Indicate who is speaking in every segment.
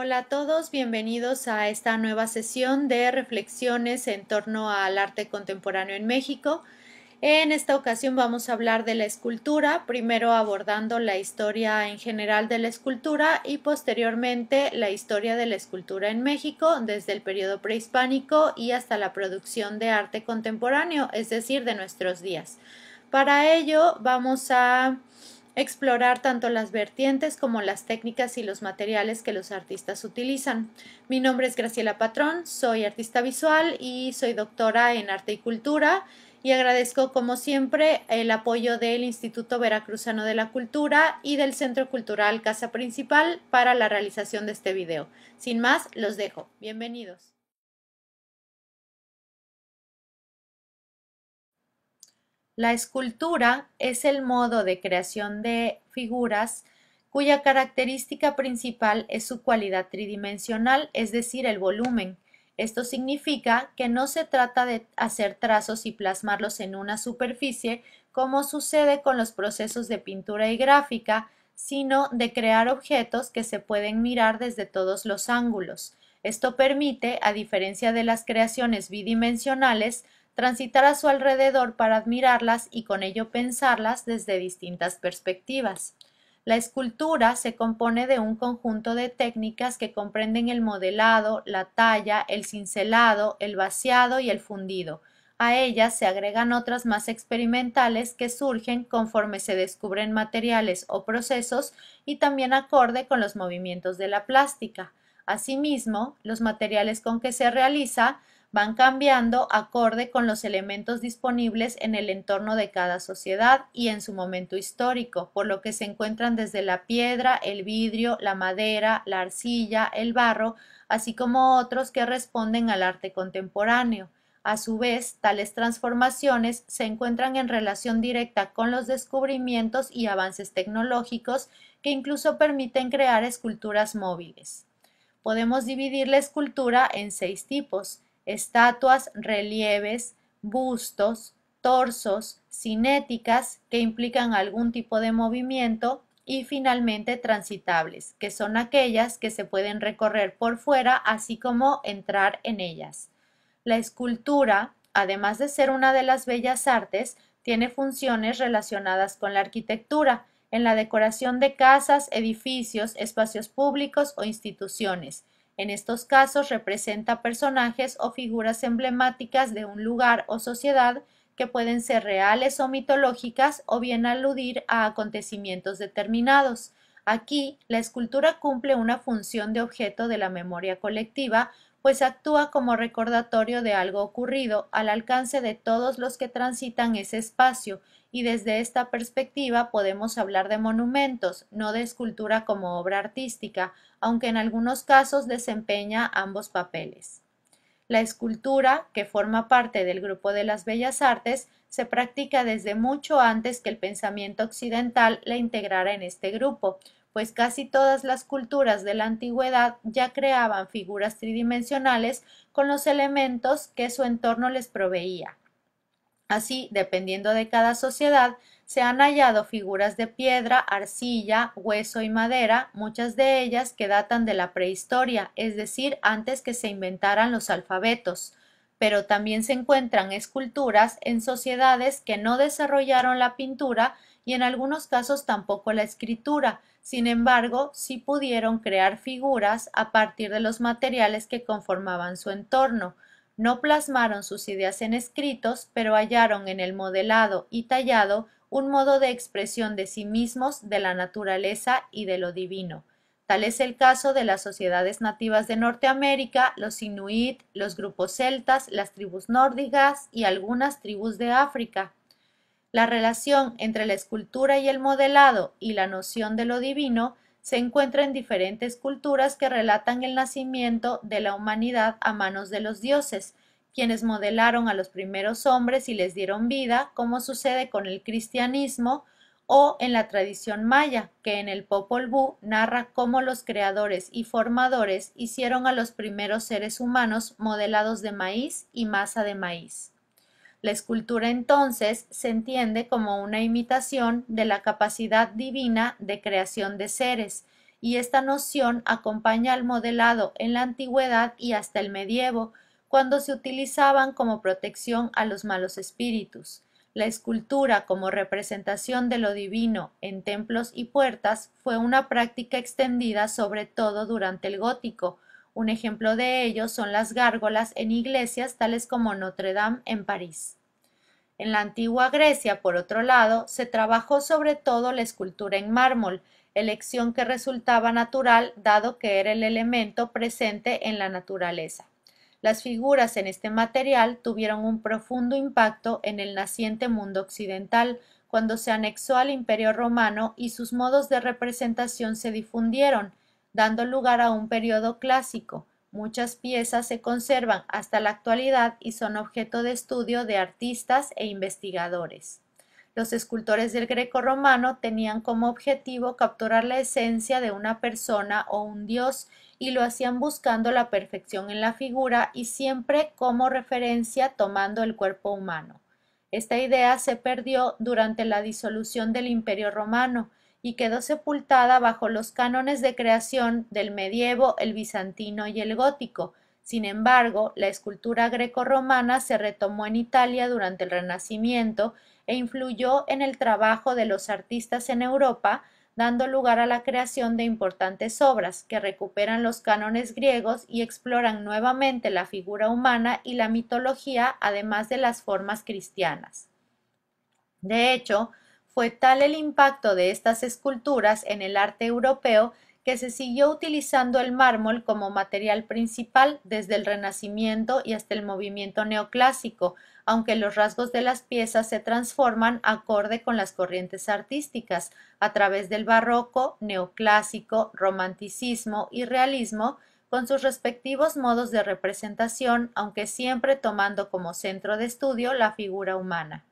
Speaker 1: Hola a todos, bienvenidos a esta nueva sesión de reflexiones en torno al arte contemporáneo en México. En esta ocasión vamos a hablar de la escultura, primero abordando la historia en general de la escultura y posteriormente la historia de la escultura en México desde el periodo prehispánico y hasta la producción de arte contemporáneo, es decir, de nuestros días. Para ello vamos a explorar tanto las vertientes como las técnicas y los materiales que los artistas utilizan. Mi nombre es Graciela Patrón, soy artista visual y soy doctora en arte y cultura y agradezco como siempre el apoyo del Instituto Veracruzano de la Cultura y del Centro Cultural Casa Principal para la realización de este video. Sin más, los dejo. Bienvenidos. La escultura es el modo de creación de figuras cuya característica principal es su cualidad tridimensional, es decir, el volumen. Esto significa que no se trata de hacer trazos y plasmarlos en una superficie como sucede con los procesos de pintura y gráfica, sino de crear objetos que se pueden mirar desde todos los ángulos. Esto permite, a diferencia de las creaciones bidimensionales, transitar a su alrededor para admirarlas y con ello pensarlas desde distintas perspectivas. La escultura se compone de un conjunto de técnicas que comprenden el modelado, la talla, el cincelado, el vaciado y el fundido. A ellas se agregan otras más experimentales que surgen conforme se descubren materiales o procesos y también acorde con los movimientos de la plástica. Asimismo, los materiales con que se realiza van cambiando acorde con los elementos disponibles en el entorno de cada sociedad y en su momento histórico, por lo que se encuentran desde la piedra, el vidrio, la madera, la arcilla, el barro, así como otros que responden al arte contemporáneo. A su vez, tales transformaciones se encuentran en relación directa con los descubrimientos y avances tecnológicos que incluso permiten crear esculturas móviles. Podemos dividir la escultura en seis tipos estatuas, relieves, bustos, torsos, cinéticas, que implican algún tipo de movimiento, y finalmente transitables, que son aquellas que se pueden recorrer por fuera, así como entrar en ellas. La escultura, además de ser una de las bellas artes, tiene funciones relacionadas con la arquitectura, en la decoración de casas, edificios, espacios públicos o instituciones, en estos casos representa personajes o figuras emblemáticas de un lugar o sociedad que pueden ser reales o mitológicas o bien aludir a acontecimientos determinados. Aquí, la escultura cumple una función de objeto de la memoria colectiva, pues actúa como recordatorio de algo ocurrido al alcance de todos los que transitan ese espacio, y desde esta perspectiva podemos hablar de monumentos, no de escultura como obra artística, aunque en algunos casos desempeña ambos papeles. La escultura, que forma parte del grupo de las bellas artes, se practica desde mucho antes que el pensamiento occidental la integrara en este grupo, pues casi todas las culturas de la antigüedad ya creaban figuras tridimensionales con los elementos que su entorno les proveía. Así, dependiendo de cada sociedad, se han hallado figuras de piedra, arcilla, hueso y madera, muchas de ellas que datan de la prehistoria, es decir, antes que se inventaran los alfabetos, pero también se encuentran esculturas en sociedades que no desarrollaron la pintura y en algunos casos tampoco la escritura, sin embargo, sí pudieron crear figuras a partir de los materiales que conformaban su entorno, no plasmaron sus ideas en escritos, pero hallaron en el modelado y tallado un modo de expresión de sí mismos, de la naturaleza y de lo divino. Tal es el caso de las sociedades nativas de Norteamérica, los inuit, los grupos celtas, las tribus nórdicas y algunas tribus de África. La relación entre la escultura y el modelado y la noción de lo divino se encuentra en diferentes culturas que relatan el nacimiento de la humanidad a manos de los dioses, quienes modelaron a los primeros hombres y les dieron vida, como sucede con el cristianismo o en la tradición maya, que en el Popol Vuh narra cómo los creadores y formadores hicieron a los primeros seres humanos modelados de maíz y masa de maíz. La escultura entonces se entiende como una imitación de la capacidad divina de creación de seres, y esta noción acompaña al modelado en la antigüedad y hasta el medievo, cuando se utilizaban como protección a los malos espíritus. La escultura como representación de lo divino en templos y puertas fue una práctica extendida sobre todo durante el gótico, un ejemplo de ello son las gárgolas en iglesias tales como Notre Dame en París. En la antigua Grecia, por otro lado, se trabajó sobre todo la escultura en mármol, elección que resultaba natural dado que era el elemento presente en la naturaleza. Las figuras en este material tuvieron un profundo impacto en el naciente mundo occidental cuando se anexó al Imperio romano y sus modos de representación se difundieron, dando lugar a un periodo clásico. Muchas piezas se conservan hasta la actualidad y son objeto de estudio de artistas e investigadores. Los escultores del greco-romano tenían como objetivo capturar la esencia de una persona o un dios y lo hacían buscando la perfección en la figura y siempre como referencia tomando el cuerpo humano. Esta idea se perdió durante la disolución del Imperio romano, y quedó sepultada bajo los cánones de creación del medievo, el bizantino y el gótico. Sin embargo, la escultura greco-romana se retomó en Italia durante el Renacimiento e influyó en el trabajo de los artistas en Europa, dando lugar a la creación de importantes obras que recuperan los cánones griegos y exploran nuevamente la figura humana y la mitología, además de las formas cristianas. De hecho, fue tal el impacto de estas esculturas en el arte europeo que se siguió utilizando el mármol como material principal desde el Renacimiento y hasta el movimiento neoclásico, aunque los rasgos de las piezas se transforman acorde con las corrientes artísticas, a través del barroco, neoclásico, romanticismo y realismo, con sus respectivos modos de representación, aunque siempre tomando como centro de estudio la figura humana.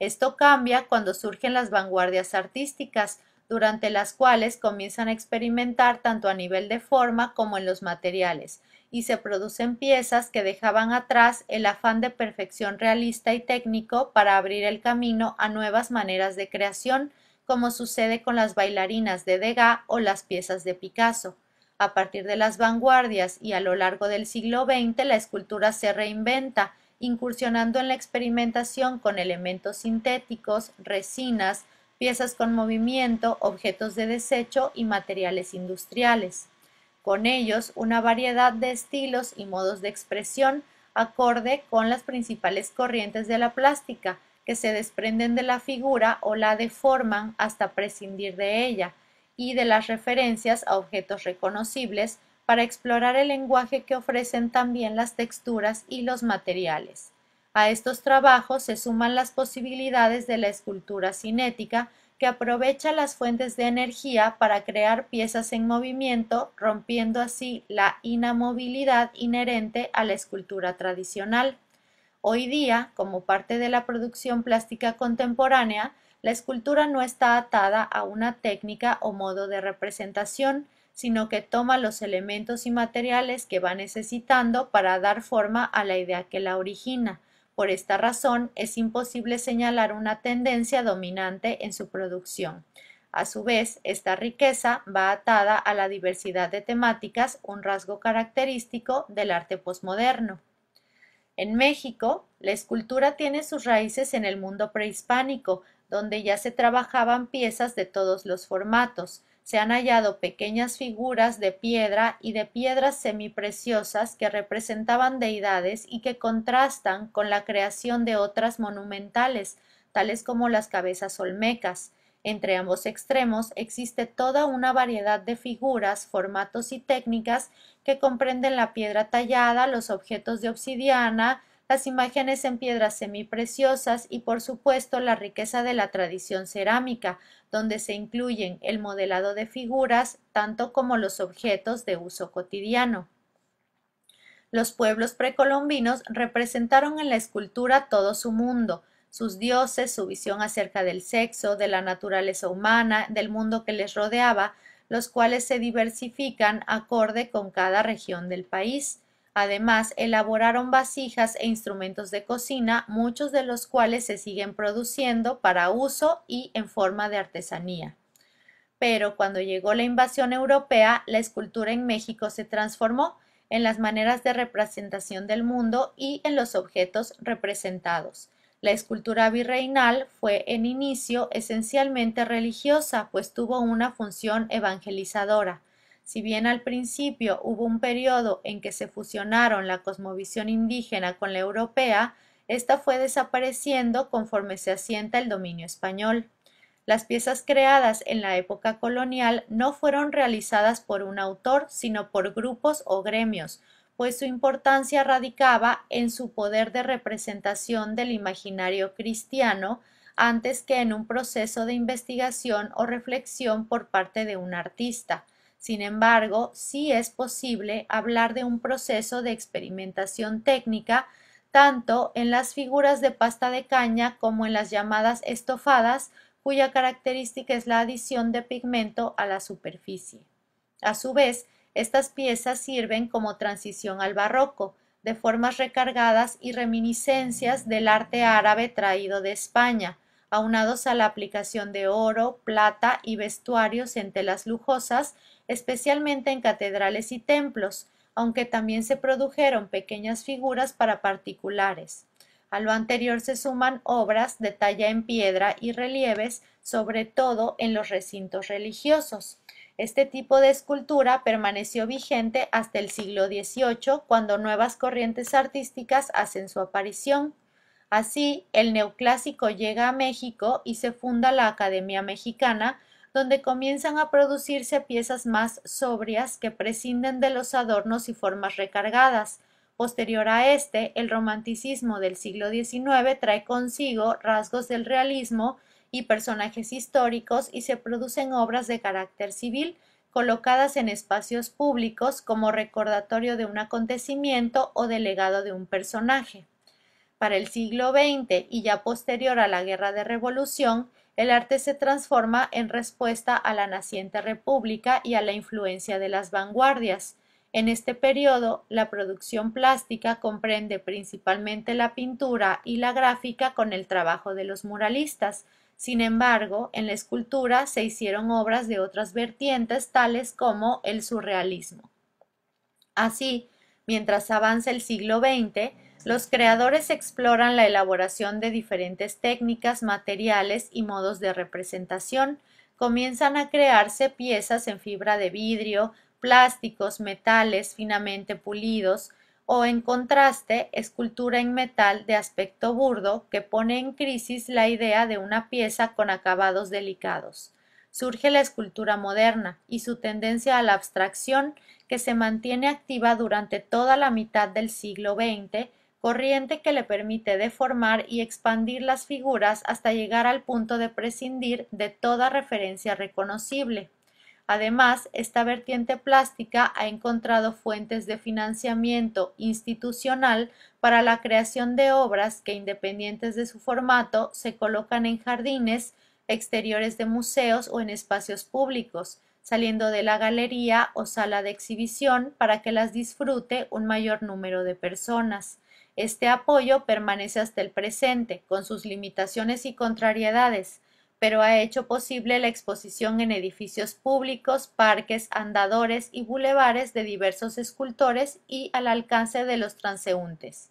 Speaker 1: Esto cambia cuando surgen las vanguardias artísticas, durante las cuales comienzan a experimentar tanto a nivel de forma como en los materiales, y se producen piezas que dejaban atrás el afán de perfección realista y técnico para abrir el camino a nuevas maneras de creación, como sucede con las bailarinas de Degas o las piezas de Picasso. A partir de las vanguardias y a lo largo del siglo XX la escultura se reinventa, incursionando en la experimentación con elementos sintéticos, resinas, piezas con movimiento, objetos de desecho y materiales industriales. Con ellos, una variedad de estilos y modos de expresión acorde con las principales corrientes de la plástica, que se desprenden de la figura o la deforman hasta prescindir de ella, y de las referencias a objetos reconocibles para explorar el lenguaje que ofrecen también las texturas y los materiales. A estos trabajos se suman las posibilidades de la escultura cinética, que aprovecha las fuentes de energía para crear piezas en movimiento, rompiendo así la inamovilidad inherente a la escultura tradicional. Hoy día, como parte de la producción plástica contemporánea, la escultura no está atada a una técnica o modo de representación, sino que toma los elementos y materiales que va necesitando para dar forma a la idea que la origina. Por esta razón, es imposible señalar una tendencia dominante en su producción. A su vez, esta riqueza va atada a la diversidad de temáticas, un rasgo característico del arte posmoderno. En México, la escultura tiene sus raíces en el mundo prehispánico, donde ya se trabajaban piezas de todos los formatos se han hallado pequeñas figuras de piedra y de piedras semipreciosas que representaban deidades y que contrastan con la creación de otras monumentales, tales como las cabezas olmecas. Entre ambos extremos existe toda una variedad de figuras, formatos y técnicas que comprenden la piedra tallada, los objetos de obsidiana, las imágenes en piedras semipreciosas y por supuesto la riqueza de la tradición cerámica, donde se incluyen el modelado de figuras tanto como los objetos de uso cotidiano. Los pueblos precolombinos representaron en la escultura todo su mundo, sus dioses, su visión acerca del sexo, de la naturaleza humana, del mundo que les rodeaba, los cuales se diversifican acorde con cada región del país. Además, elaboraron vasijas e instrumentos de cocina, muchos de los cuales se siguen produciendo para uso y en forma de artesanía. Pero cuando llegó la invasión europea, la escultura en México se transformó en las maneras de representación del mundo y en los objetos representados. La escultura virreinal fue en inicio esencialmente religiosa, pues tuvo una función evangelizadora. Si bien al principio hubo un periodo en que se fusionaron la cosmovisión indígena con la europea, esta fue desapareciendo conforme se asienta el dominio español. Las piezas creadas en la época colonial no fueron realizadas por un autor, sino por grupos o gremios, pues su importancia radicaba en su poder de representación del imaginario cristiano antes que en un proceso de investigación o reflexión por parte de un artista. Sin embargo, sí es posible hablar de un proceso de experimentación técnica tanto en las figuras de pasta de caña como en las llamadas estofadas, cuya característica es la adición de pigmento a la superficie. A su vez, estas piezas sirven como transición al barroco, de formas recargadas y reminiscencias del arte árabe traído de España, aunados a la aplicación de oro, plata y vestuarios en telas lujosas, especialmente en catedrales y templos, aunque también se produjeron pequeñas figuras para particulares. A lo anterior se suman obras de talla en piedra y relieves, sobre todo en los recintos religiosos. Este tipo de escultura permaneció vigente hasta el siglo XVIII, cuando nuevas corrientes artísticas hacen su aparición. Así, el neoclásico llega a México y se funda la Academia Mexicana, donde comienzan a producirse piezas más sobrias que prescinden de los adornos y formas recargadas. Posterior a este, el romanticismo del siglo XIX trae consigo rasgos del realismo y personajes históricos y se producen obras de carácter civil colocadas en espacios públicos como recordatorio de un acontecimiento o delegado de un personaje. Para el siglo XX y ya posterior a la Guerra de Revolución, el arte se transforma en respuesta a la naciente república y a la influencia de las vanguardias. En este periodo, la producción plástica comprende principalmente la pintura y la gráfica con el trabajo de los muralistas. Sin embargo, en la escultura se hicieron obras de otras vertientes tales como el surrealismo. Así, mientras avanza el siglo XX, los creadores exploran la elaboración de diferentes técnicas, materiales y modos de representación. Comienzan a crearse piezas en fibra de vidrio, plásticos, metales finamente pulidos, o en contraste, escultura en metal de aspecto burdo que pone en crisis la idea de una pieza con acabados delicados. Surge la escultura moderna y su tendencia a la abstracción que se mantiene activa durante toda la mitad del siglo XX corriente que le permite deformar y expandir las figuras hasta llegar al punto de prescindir de toda referencia reconocible. Además, esta vertiente plástica ha encontrado fuentes de financiamiento institucional para la creación de obras que, independientes de su formato, se colocan en jardines, exteriores de museos o en espacios públicos, saliendo de la galería o sala de exhibición para que las disfrute un mayor número de personas. Este apoyo permanece hasta el presente, con sus limitaciones y contrariedades, pero ha hecho posible la exposición en edificios públicos, parques, andadores y bulevares de diversos escultores y al alcance de los transeúntes.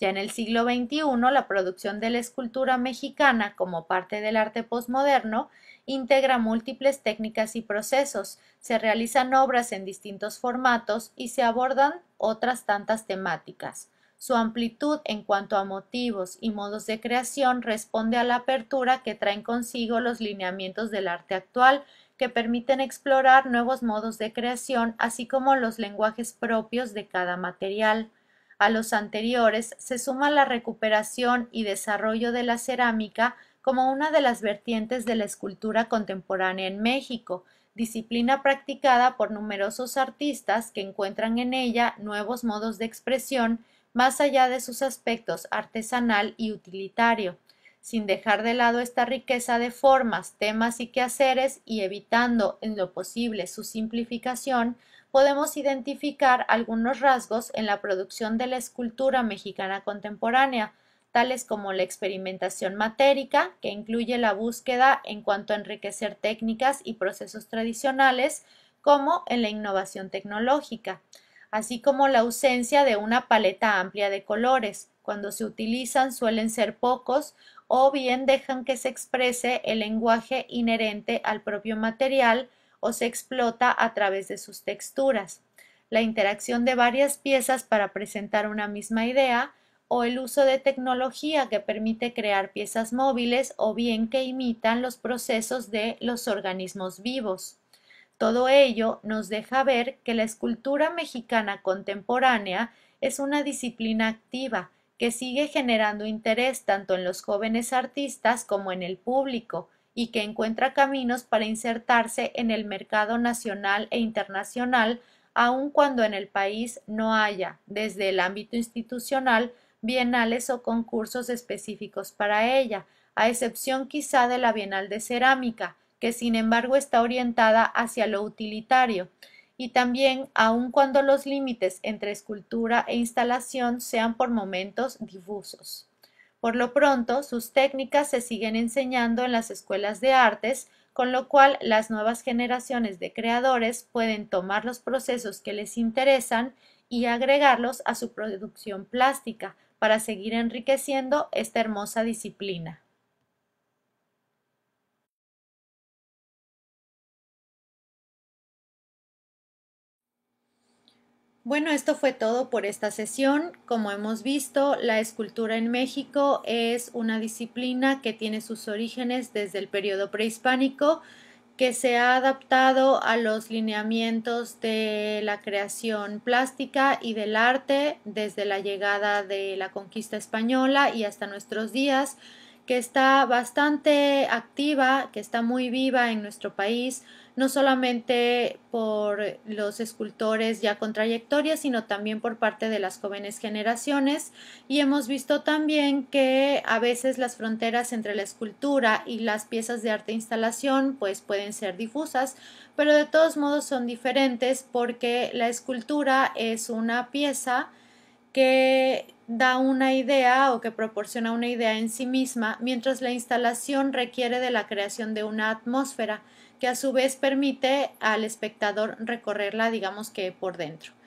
Speaker 1: Ya en el siglo XXI, la producción de la escultura mexicana como parte del arte posmoderno integra múltiples técnicas y procesos, se realizan obras en distintos formatos y se abordan otras tantas temáticas. Su amplitud en cuanto a motivos y modos de creación responde a la apertura que traen consigo los lineamientos del arte actual, que permiten explorar nuevos modos de creación, así como los lenguajes propios de cada material. A los anteriores se suma la recuperación y desarrollo de la cerámica como una de las vertientes de la escultura contemporánea en México, disciplina practicada por numerosos artistas que encuentran en ella nuevos modos de expresión más allá de sus aspectos artesanal y utilitario, sin dejar de lado esta riqueza de formas, temas y quehaceres y evitando en lo posible su simplificación, podemos identificar algunos rasgos en la producción de la escultura mexicana contemporánea, tales como la experimentación matérica, que incluye la búsqueda en cuanto a enriquecer técnicas y procesos tradicionales, como en la innovación tecnológica así como la ausencia de una paleta amplia de colores. Cuando se utilizan suelen ser pocos o bien dejan que se exprese el lenguaje inherente al propio material o se explota a través de sus texturas. La interacción de varias piezas para presentar una misma idea o el uso de tecnología que permite crear piezas móviles o bien que imitan los procesos de los organismos vivos. Todo ello nos deja ver que la escultura mexicana contemporánea es una disciplina activa que sigue generando interés tanto en los jóvenes artistas como en el público y que encuentra caminos para insertarse en el mercado nacional e internacional aun cuando en el país no haya, desde el ámbito institucional, bienales o concursos específicos para ella, a excepción quizá de la Bienal de Cerámica, que sin embargo está orientada hacia lo utilitario y también aun cuando los límites entre escultura e instalación sean por momentos difusos. Por lo pronto, sus técnicas se siguen enseñando en las escuelas de artes, con lo cual las nuevas generaciones de creadores pueden tomar los procesos que les interesan y agregarlos a su producción plástica para seguir enriqueciendo esta hermosa disciplina. Bueno, esto fue todo por esta sesión. Como hemos visto, la escultura en México es una disciplina que tiene sus orígenes desde el periodo prehispánico, que se ha adaptado a los lineamientos de la creación plástica y del arte desde la llegada de la conquista española y hasta nuestros días que está bastante activa, que está muy viva en nuestro país, no solamente por los escultores ya con trayectoria, sino también por parte de las jóvenes generaciones. Y hemos visto también que a veces las fronteras entre la escultura y las piezas de arte e instalación pues pueden ser difusas, pero de todos modos son diferentes porque la escultura es una pieza que da una idea o que proporciona una idea en sí misma, mientras la instalación requiere de la creación de una atmósfera que a su vez permite al espectador recorrerla, digamos que por dentro.